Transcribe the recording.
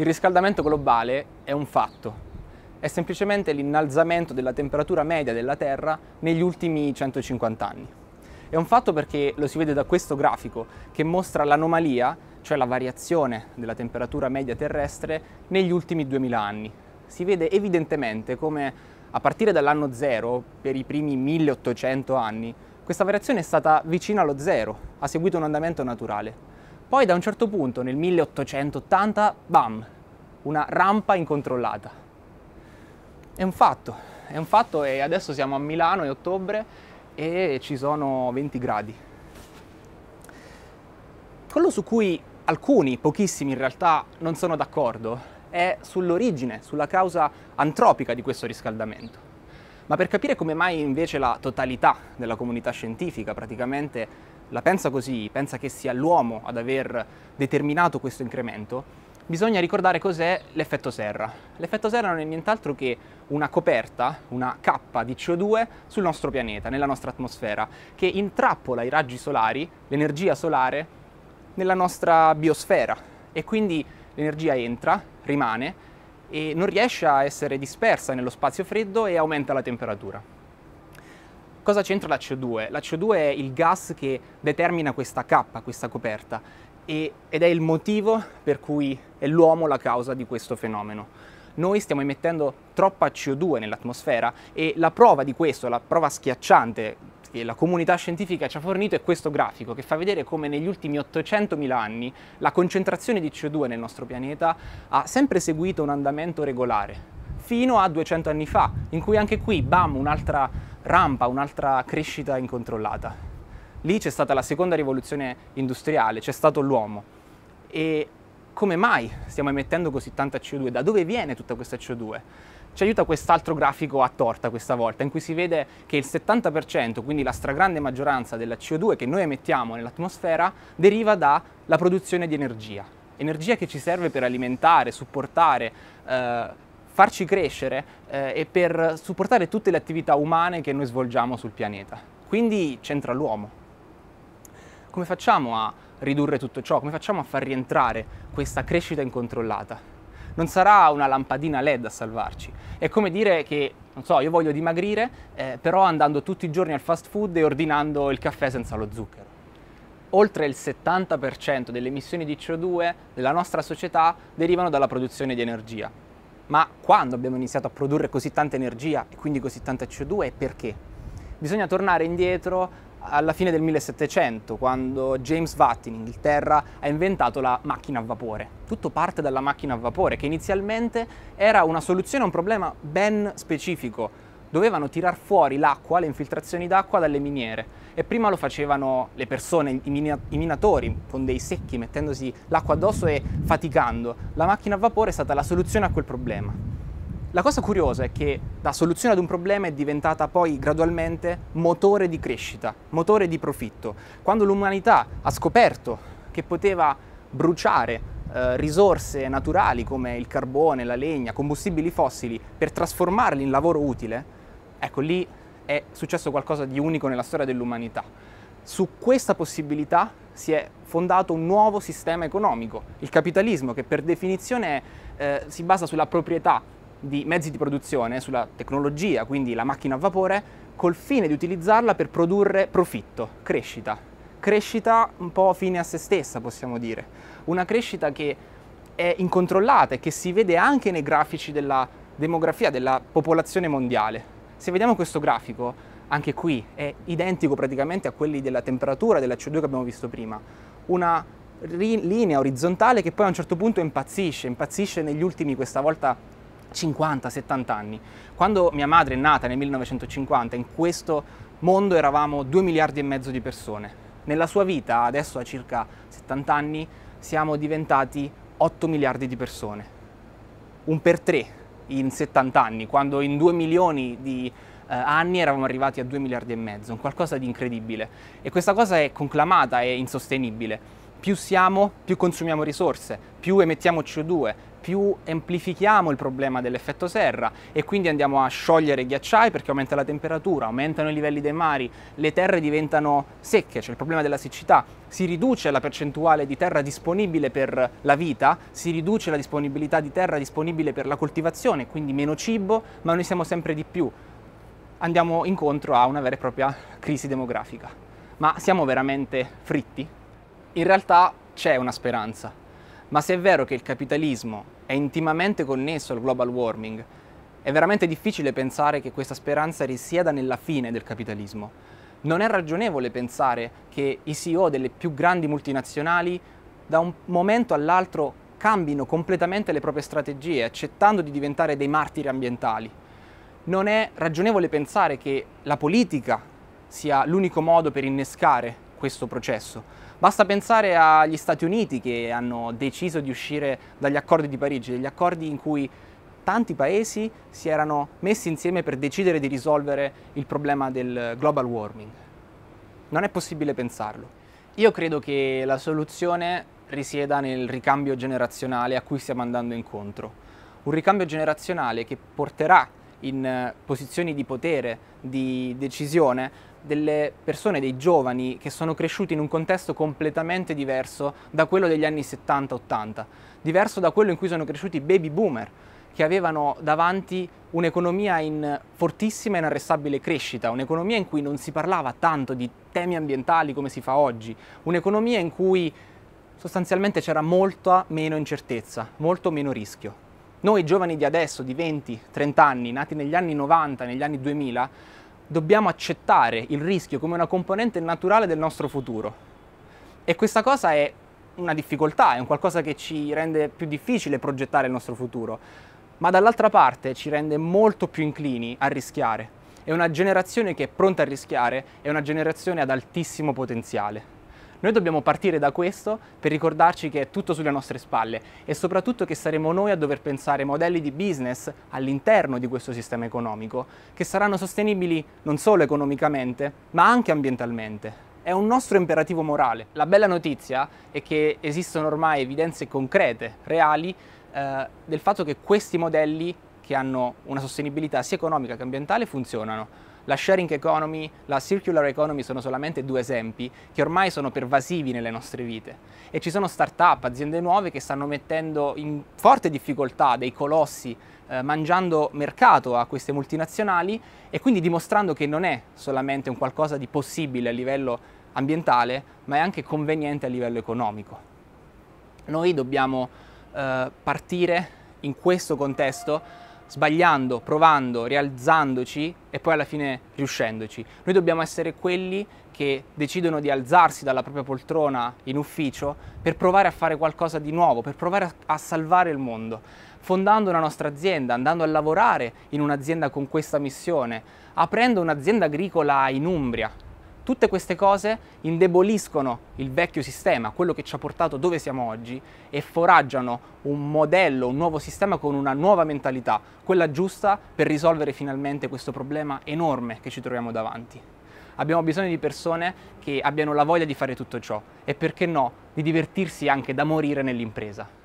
Il riscaldamento globale è un fatto, è semplicemente l'innalzamento della temperatura media della Terra negli ultimi 150 anni. È un fatto perché lo si vede da questo grafico che mostra l'anomalia, cioè la variazione della temperatura media terrestre negli ultimi 2000 anni. Si vede evidentemente come a partire dall'anno zero, per i primi 1800 anni, questa variazione è stata vicina allo zero, ha seguito un andamento naturale. Poi da un certo punto, nel 1880, bam, una rampa incontrollata. È un fatto, è un fatto e adesso siamo a Milano, è ottobre e ci sono 20 gradi. Quello su cui alcuni, pochissimi in realtà, non sono d'accordo è sull'origine, sulla causa antropica di questo riscaldamento. Ma per capire come mai invece la totalità della comunità scientifica praticamente la pensa così, pensa che sia l'uomo ad aver determinato questo incremento, bisogna ricordare cos'è l'effetto serra. L'effetto serra non è nient'altro che una coperta, una cappa di CO2 sul nostro pianeta, nella nostra atmosfera, che intrappola i raggi solari, l'energia solare, nella nostra biosfera e quindi l'energia entra, rimane e non riesce a essere dispersa nello spazio freddo e aumenta la temperatura cosa c'entra la CO2? La CO2 è il gas che determina questa cappa, questa coperta, e, ed è il motivo per cui è l'uomo la causa di questo fenomeno noi stiamo emettendo troppa CO2 nell'atmosfera e la prova di questo, la prova schiacciante che la comunità scientifica ci ha fornito è questo grafico che fa vedere come negli ultimi 800.000 anni la concentrazione di CO2 nel nostro pianeta ha sempre seguito un andamento regolare fino a 200 anni fa, in cui anche qui, bam, un'altra rampa, un'altra crescita incontrollata. Lì c'è stata la seconda rivoluzione industriale, c'è stato l'uomo. E come mai stiamo emettendo così tanta CO2? Da dove viene tutta questa CO2? Ci aiuta quest'altro grafico a torta questa volta, in cui si vede che il 70%, quindi la stragrande maggioranza della CO2 che noi emettiamo nell'atmosfera, deriva dalla produzione di energia. Energia che ci serve per alimentare, supportare, eh, farci crescere eh, e per supportare tutte le attività umane che noi svolgiamo sul pianeta. Quindi c'entra l'uomo. Come facciamo a ridurre tutto ciò? Come facciamo a far rientrare questa crescita incontrollata? Non sarà una lampadina LED a salvarci. È come dire che, non so, io voglio dimagrire, eh, però andando tutti i giorni al fast food e ordinando il caffè senza lo zucchero oltre il 70% delle emissioni di CO2 della nostra società derivano dalla produzione di energia ma quando abbiamo iniziato a produrre così tanta energia e quindi così tanta CO2 e perché? Bisogna tornare indietro alla fine del 1700, quando James Watt in Inghilterra ha inventato la macchina a vapore. Tutto parte dalla macchina a vapore, che inizialmente era una soluzione a un problema ben specifico, dovevano tirar fuori l'acqua, le infiltrazioni d'acqua dalle miniere e prima lo facevano le persone, i, mina i minatori, con dei secchi mettendosi l'acqua addosso e faticando. La macchina a vapore è stata la soluzione a quel problema. La cosa curiosa è che la soluzione ad un problema è diventata poi gradualmente motore di crescita, motore di profitto. Quando l'umanità ha scoperto che poteva bruciare eh, risorse naturali come il carbone, la legna, combustibili fossili per trasformarli in lavoro utile, Ecco, lì è successo qualcosa di unico nella storia dell'umanità. Su questa possibilità si è fondato un nuovo sistema economico, il capitalismo, che per definizione eh, si basa sulla proprietà di mezzi di produzione, sulla tecnologia, quindi la macchina a vapore, col fine di utilizzarla per produrre profitto, crescita. Crescita un po' fine a se stessa, possiamo dire. Una crescita che è incontrollata e che si vede anche nei grafici della demografia, della popolazione mondiale. Se vediamo questo grafico, anche qui è identico praticamente a quelli della temperatura della CO2 che abbiamo visto prima. Una linea orizzontale che poi a un certo punto impazzisce, impazzisce negli ultimi, questa volta 50-70 anni. Quando mia madre è nata nel 1950, in questo mondo eravamo 2 miliardi e mezzo di persone. Nella sua vita, adesso a circa 70 anni, siamo diventati 8 miliardi di persone. Un per tre in 70 anni, quando in 2 milioni di eh, anni eravamo arrivati a 2 miliardi e mezzo, un qualcosa di incredibile. E questa cosa è conclamata e insostenibile. Più siamo, più consumiamo risorse, più emettiamo CO2, più amplifichiamo il problema dell'effetto serra e quindi andiamo a sciogliere i ghiacciai perché aumenta la temperatura, aumentano i livelli dei mari, le terre diventano secche, c'è il problema della siccità, si riduce la percentuale di terra disponibile per la vita, si riduce la disponibilità di terra disponibile per la coltivazione, quindi meno cibo, ma noi siamo sempre di più. Andiamo incontro a una vera e propria crisi demografica. Ma siamo veramente fritti? In realtà c'è una speranza ma se è vero che il capitalismo è intimamente connesso al global warming, è veramente difficile pensare che questa speranza risieda nella fine del capitalismo. Non è ragionevole pensare che i CEO delle più grandi multinazionali da un momento all'altro cambino completamente le proprie strategie, accettando di diventare dei martiri ambientali. Non è ragionevole pensare che la politica sia l'unico modo per innescare questo processo Basta pensare agli Stati Uniti che hanno deciso di uscire dagli accordi di Parigi, degli accordi in cui tanti paesi si erano messi insieme per decidere di risolvere il problema del global warming. Non è possibile pensarlo. Io credo che la soluzione risieda nel ricambio generazionale a cui stiamo andando incontro. Un ricambio generazionale che porterà in eh, posizioni di potere, di decisione, delle persone, dei giovani che sono cresciuti in un contesto completamente diverso da quello degli anni 70-80, diverso da quello in cui sono cresciuti i baby boomer, che avevano davanti un'economia in fortissima e inarrestabile crescita, un'economia in cui non si parlava tanto di temi ambientali come si fa oggi, un'economia in cui sostanzialmente c'era molta meno incertezza, molto meno rischio. Noi giovani di adesso, di 20-30 anni, nati negli anni 90, negli anni 2000, dobbiamo accettare il rischio come una componente naturale del nostro futuro. E questa cosa è una difficoltà, è un qualcosa che ci rende più difficile progettare il nostro futuro, ma dall'altra parte ci rende molto più inclini a rischiare. È una generazione che è pronta a rischiare, è una generazione ad altissimo potenziale. Noi dobbiamo partire da questo per ricordarci che è tutto sulle nostre spalle e soprattutto che saremo noi a dover pensare modelli di business all'interno di questo sistema economico, che saranno sostenibili non solo economicamente, ma anche ambientalmente. È un nostro imperativo morale. La bella notizia è che esistono ormai evidenze concrete, reali, eh, del fatto che questi modelli che hanno una sostenibilità sia economica che ambientale funzionano la sharing economy, la circular economy sono solamente due esempi che ormai sono pervasivi nelle nostre vite e ci sono start-up, aziende nuove che stanno mettendo in forte difficoltà dei colossi eh, mangiando mercato a queste multinazionali e quindi dimostrando che non è solamente un qualcosa di possibile a livello ambientale, ma è anche conveniente a livello economico. Noi dobbiamo eh, partire in questo contesto sbagliando, provando, rialzandoci e poi alla fine riuscendoci. Noi dobbiamo essere quelli che decidono di alzarsi dalla propria poltrona in ufficio per provare a fare qualcosa di nuovo, per provare a salvare il mondo, fondando una nostra azienda, andando a lavorare in un'azienda con questa missione, aprendo un'azienda agricola in Umbria, Tutte queste cose indeboliscono il vecchio sistema, quello che ci ha portato dove siamo oggi, e foraggiano un modello, un nuovo sistema con una nuova mentalità, quella giusta per risolvere finalmente questo problema enorme che ci troviamo davanti. Abbiamo bisogno di persone che abbiano la voglia di fare tutto ciò e perché no, di divertirsi anche da morire nell'impresa.